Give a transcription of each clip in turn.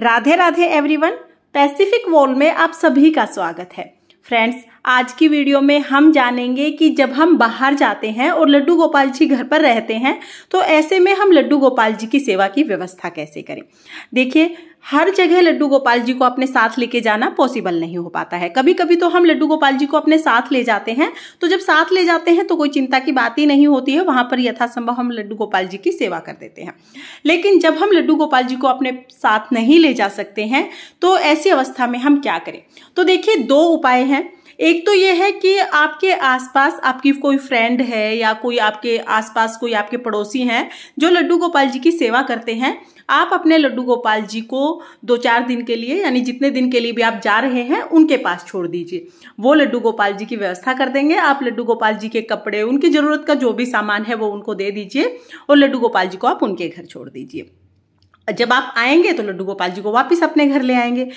Radhe Radhe everyone pacific wall में आप सभी का स्वागत है फ्रेंड्स आज की वीडियो में हम जानेंगे कि जब हम बाहर जाते हैं और लड्डू गोपाल जी घर पर रहते हैं तो ऐसे में हम लड्डू गोपाल जी की सेवा की व्यवस्था कैसे करें देखिए हर जगह लड्डू गोपाल जी को अपने साथ लेके जाना पॉसिबल नहीं हो पाता है कभी कभी तो हम लड्डू गोपाल जी को अपने साथ ले जाते हैं तो जब साथ ले जाते हैं तो कोई चिंता की बात ही नहीं होती है वहां पर यथासंभव हम लड्डू गोपाल जी की सेवा कर देते हैं लेकिन जब हम लड्डू गोपाल जी को अपने साथ नहीं ले जा सकते हैं तो ऐसी अवस्था में हम क्या करें तो देखिए दो उपाय हैं एक तो ये है कि आपके आसपास आपकी कोई फ्रेंड है या कोई आपके आसपास कोई आपके पड़ोसी हैं जो लड्डू गोपाल जी की सेवा करते हैं आप अपने लड्डू गोपाल जी को दो चार दिन के लिए यानी जितने दिन के लिए भी आप जा रहे हैं उनके पास छोड़ दीजिए वो लड्डू गोपाल जी की व्यवस्था कर देंगे आप लड्डू गोपाल जी के कपड़े उनकी ज़रूरत का जो भी सामान है वो उनको दे दीजिए और लड्डू गोपाल जी को आप उनके घर छोड़ दीजिए जब आप आएंगे तो लड्डू गोपाल जी को वापस अपने घर ले आएंगे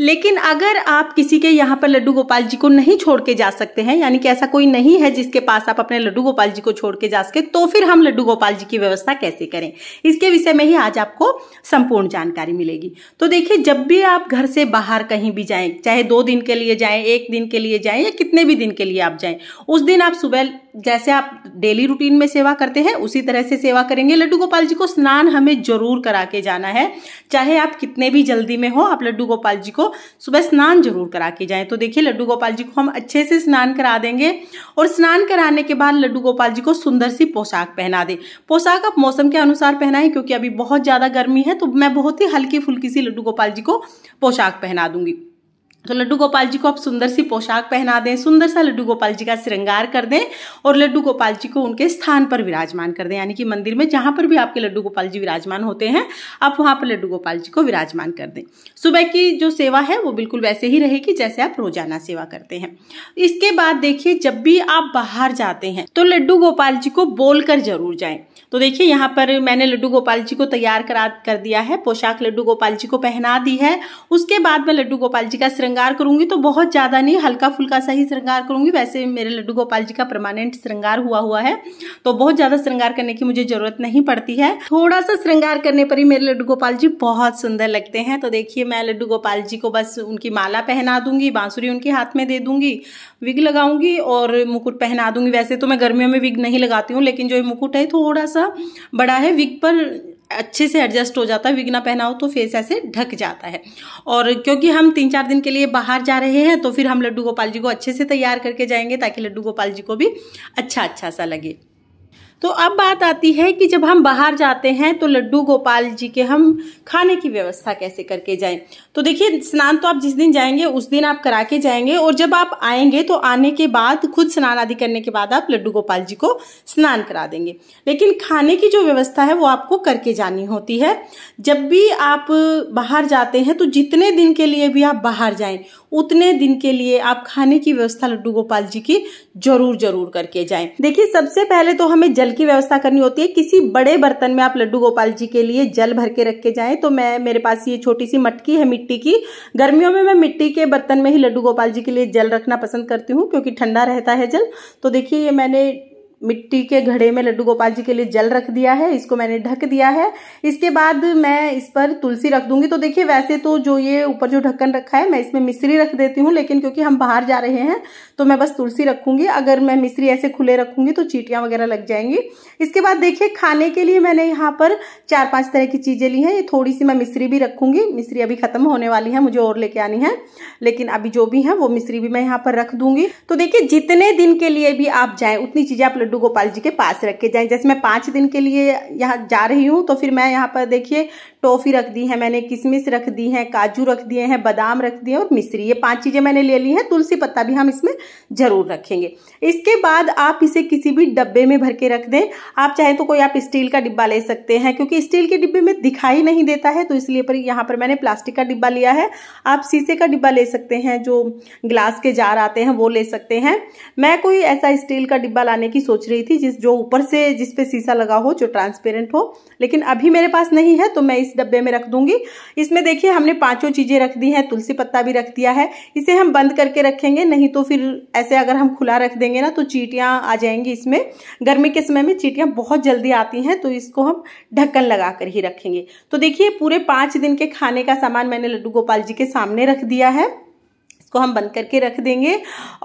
लेकिन अगर आप किसी के यहाँ पर लड्डू गोपाल जी को नहीं छोड़ के जा सकते हैं यानी कि ऐसा कोई नहीं है जिसके पास आप अपने लड्डू गोपाल जी को छोड़ के जा सके तो फिर हम लड्डू गोपाल जी की व्यवस्था कैसे करें इसके विषय में ही आज आपको संपूर्ण जानकारी मिलेगी तो देखिए जब भी आप घर से बाहर कहीं भी जाएं चाहे दो दिन के लिए जाएं एक दिन के लिए जाएं या कितने भी दिन के लिए आप जाएं उस दिन आप सुबह जैसे आप डेली रूटीन में सेवा करते हैं उसी तरह से सेवा करेंगे लड्डू गोपाल जी को स्नान हमें जरूर करा के जाना है चाहे आप कितने भी जल्दी में हो आप लड्डू गोपाल जी को सुबह स्नान जरूर करा के जाएं तो देखिए लड्डू गोपाल जी को हम अच्छे से स्नान करा देंगे और स्नान कराने के बाद लड्डू गोपाल जी को सुंदर सी पोशाक पहना दे पोशाक आप मौसम के अनुसार पहनाएं क्योंकि अभी बहुत ज़्यादा गर्मी है तो मैं बहुत ही हल्की फुल्की सी लड्डू गोपाल जी को पोशाक पहना दूंगी तो लड्डू गोपाल जी को आप सुंदर सी पोशाक पहना दें सुंदर सा लड्डू गोपाल जी का श्रृंगार कर दें और लड्डू गोपाल जी को उनके स्थान पर विराजमान कर दें यानी कि मंदिर में जहाँ पर भी आपके लड्डू गोपाल जी विराजमान होते हैं आप वहाँ पर लड्डू गोपाल जी को विराजमान कर दें सुबह की जो सेवा है वो बिल्कुल वैसे ही रहेगी जैसे आप रोजाना सेवा करते हैं इसके बाद देखिए जब भी आप बाहर जाते हैं तो लड्डू गोपाल जी को बोल कर जरूर जाए तो देखिए यहाँ पर मैंने लड्डू गोपाल जी को तैयार करा कर दिया है पोशाक लड्डू गोपाल जी को पहना दी है उसके बाद में लड्डू गोपाल जी का श्रृंगार श्रृंगार करूंगी तो बहुत ज़्यादा नहीं हल्का फुल्का सा ही श्रृंगार करूंगी वैसे मेरे लड्डू गोपाल जी का परमानेंट श्रृंगार हुआ हुआ है तो बहुत ज़्यादा श्रृंगार करने की मुझे ज़रूरत नहीं पड़ती है थोड़ा सा श्रृंगार करने पर ही मेरे लड्डू गोपाल जी बहुत सुंदर लगते हैं तो देखिए मैं लड्डू गोपाल जी को बस उनकी माला पहना दूंगी बांसुरी उनके हाथ में दे दूंगी विग लगाऊंगी और मुकुट पहना दूंगी वैसे तो मैं गर्मियों में विग नहीं लगाती हूँ लेकिन जो मुकुट है थोड़ा सा बड़ा है विग पर अच्छे से एडजस्ट हो जाता है विगना पहनाओ हो तो फेस ऐसे ढक जाता है और क्योंकि हम तीन चार दिन के लिए बाहर जा रहे हैं तो फिर हम लड्डू गोपाल जी को अच्छे से तैयार करके जाएंगे ताकि लड्डू गोपाल जी को भी अच्छा अच्छा सा लगे तो अब बात आती है कि जब हम बाहर जाते हैं तो लड्डू गोपाल जी के हम खाने की व्यवस्था कैसे करके जाएं तो देखिए स्नान तो आप जिस दिन जाएंगे उस दिन आप करा के जाएंगे और जब आप आएंगे तो आने के बाद खुद स्नान आदि करने के बाद आप लड्डू गोपाल जी को स्नान करा देंगे लेकिन खाने की जो व्यवस्था है वो आपको करके जानी होती है जब भी आप बाहर जाते हैं तो जितने दिन के लिए भी आप बाहर जाएं उतने दिन के लिए आप खाने की व्यवस्था लड्डू गोपाल जी की जरूर जरूर करके जाए देखिए सबसे पहले तो हमें जल की व्यवस्था करनी होती है किसी बड़े बर्तन में आप लड्डू गोपाल जी के लिए जल भर के रख के जाए तो मैं मेरे पास ये छोटी सी मटकी है मिट्टी की गर्मियों में मैं मिट्टी के बर्तन में ही लड्डू गोपाल जी के लिए जल रखना पसंद करती हूँ क्योंकि ठंडा रहता है जल तो देखिए ये मैंने मिट्टी के घड़े में लड्डू गोपाल जी के लिए जल रख दिया है इसको मैंने ढक दिया है इसके बाद मैं इस पर तुलसी रख दूंगी तो देखिए वैसे तो जो ये ऊपर जो ढक्कन रखा है मैं इसमें मिश्री रख देती हूँ लेकिन क्योंकि हम बाहर जा रहे हैं तो मैं बस तुलसी रखूंगी अगर मैं मिश्री ऐसे खुले रखूंगी तो चीटियाँ वगैरह लग जाएंगी इसके बाद देखिए खाने के लिए मैंने यहाँ पर चार पाँच तरह की चीज़ें ली हैं ये थोड़ी सी मैं मिश्री भी रखूंगी मिश्री अभी ख़त्म होने वाली है मुझे और लेके आनी है लेकिन अभी जो भी है वो मिश्री भी मैं यहाँ पर रख दूंगी तो देखिए जितने दिन के लिए भी आप जाएँ उतनी चीज़ें आप लड्डू गोपाल जी के पास रखे जाएं जैसे मैं पाँच दिन के लिए यहाँ जा रही हूँ तो फिर मैं यहाँ पर देखिए टॉफी रख दी है मैंने किशमिश रख दी है काजू रख दिए हैं बादाम रख दिए और मिश्री ये पांच चीज़ें मैंने ले ली हैं तुलसी पत्ता भी हम इसमें ज़रूर रखेंगे इसके बाद आप इसे किसी भी डब्बे में भर के रख दें आप चाहे तो कोई आप स्टील का डिब्बा ले सकते हैं क्योंकि स्टील के डिब्बे में दिखाई नहीं देता है तो इसलिए पर यहाँ पर मैंने प्लास्टिक का डिब्बा लिया है आप शीशे का डिब्बा ले सकते हैं जो ग्लास के जार आते हैं वो ले सकते हैं मैं कोई ऐसा स्टील का डिब्बा लाने की सोच रही थी जिस जो ऊपर से जिसपे शीशा लगा हो जो ट्रांसपेरेंट हो लेकिन अभी मेरे पास नहीं है तो मैं इस इस डब्बे में रख दूंगी इसमें देखिए हमने पांचों चीज़ें रख दी हैं तुलसी पत्ता भी रख दिया है इसे हम बंद करके रखेंगे नहीं तो फिर ऐसे अगर हम खुला रख देंगे ना तो चीटियां आ जाएंगी इसमें गर्मी के समय में चीटियां बहुत जल्दी आती हैं तो इसको हम ढक्कन लगा कर ही रखेंगे तो देखिए पूरे पांच दिन के खाने का सामान मैंने लड्डू गोपाल जी के सामने रख दिया है इसको हम बंद करके रख देंगे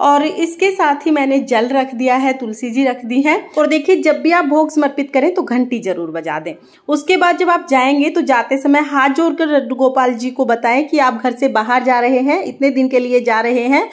और इसके साथ ही मैंने जल रख दिया है तुलसी जी रख दी है और देखिए जब भी आप भोग समर्पित करें तो घंटी जरूर बजा दें उसके बाद जब आप जाएंगे तो जाते समय हाथ जोड़कर गोपाल जी को बताएं कि आप घर से बाहर जा रहे हैं इतने दिन के लिए जा रहे हैं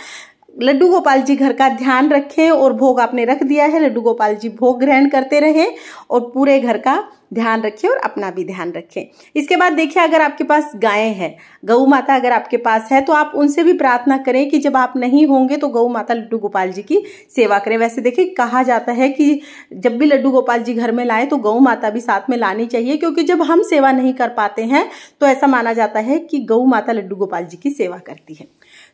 लड्डू गोपाल जी घर का ध्यान रखें और भोग आपने रख दिया है लड्डू गोपाल जी भोग ग्रहण करते रहें और पूरे घर का ध्यान रखें और अपना भी ध्यान रखें इसके बाद देखिए अगर आपके पास गायें हैं गऊ माता अगर आपके पास है तो आप उनसे भी प्रार्थना करें कि जब आप नहीं होंगे तो गऊ माता लड्डू गोपाल जी की सेवा करें वैसे देखिए कहा जाता है कि जब भी लड्डू गोपाल जी घर में लाएं तो गऊ माता भी साथ में लानी चाहिए क्योंकि जब हम सेवा नहीं कर पाते हैं तो ऐसा माना जाता है कि गऊ माता लड्डू गोपाल जी की सेवा करती है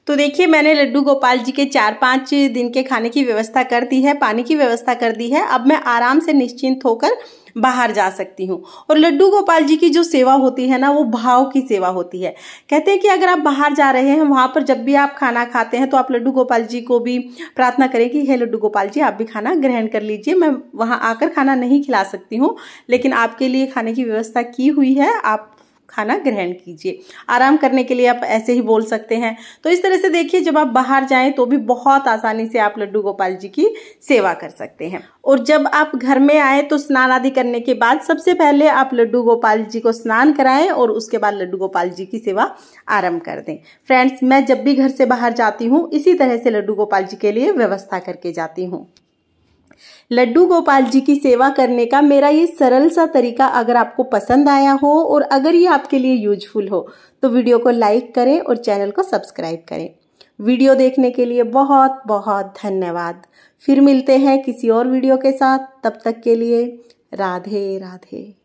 तो देखिए मैंने लड्डू गोपाल जी के चार पाँच दिन के खाने की व्यवस्था कर दी है पानी की व्यवस्था कर दी है अब मैं आराम से निश्चिंत होकर बाहर जा सकती हूँ और लड्डू गोपाल जी की जो सेवा होती है ना वो भाव की सेवा होती है कहते हैं कि अगर आप बाहर जा रहे हैं वहाँ पर जब भी आप खाना खाते हैं तो आप लड्डू गोपाल जी को भी प्रार्थना करें कि हे लड्डू गोपाल जी आप भी खाना ग्रहण कर लीजिए मैं वहाँ आकर खाना नहीं खिला सकती हूँ लेकिन आपके लिए खाने की व्यवस्था की हुई है आप खाना ग्रहण कीजिए आराम करने के लिए आप ऐसे ही बोल सकते हैं तो इस तरह से देखिए जब आप बाहर जाएं तो भी बहुत आसानी से आप लड्डू गोपाल जी की सेवा कर सकते हैं और जब आप घर में आए तो स्नान आदि करने के बाद सबसे पहले आप लड्डू गोपाल जी को स्नान कराएं और उसके बाद लड्डू गोपाल जी की सेवा आरंभ कर दें फ्रेंड्स मैं जब भी घर से बाहर जाती हूँ इसी तरह से लड्डू गोपाल जी के लिए व्यवस्था करके जाती हूँ लड्डू गोपाल जी की सेवा करने का मेरा ये सरल सा तरीका अगर आपको पसंद आया हो और अगर ये आपके लिए यूजफुल हो तो वीडियो को लाइक करें और चैनल को सब्सक्राइब करें वीडियो देखने के लिए बहुत बहुत धन्यवाद फिर मिलते हैं किसी और वीडियो के साथ तब तक के लिए राधे राधे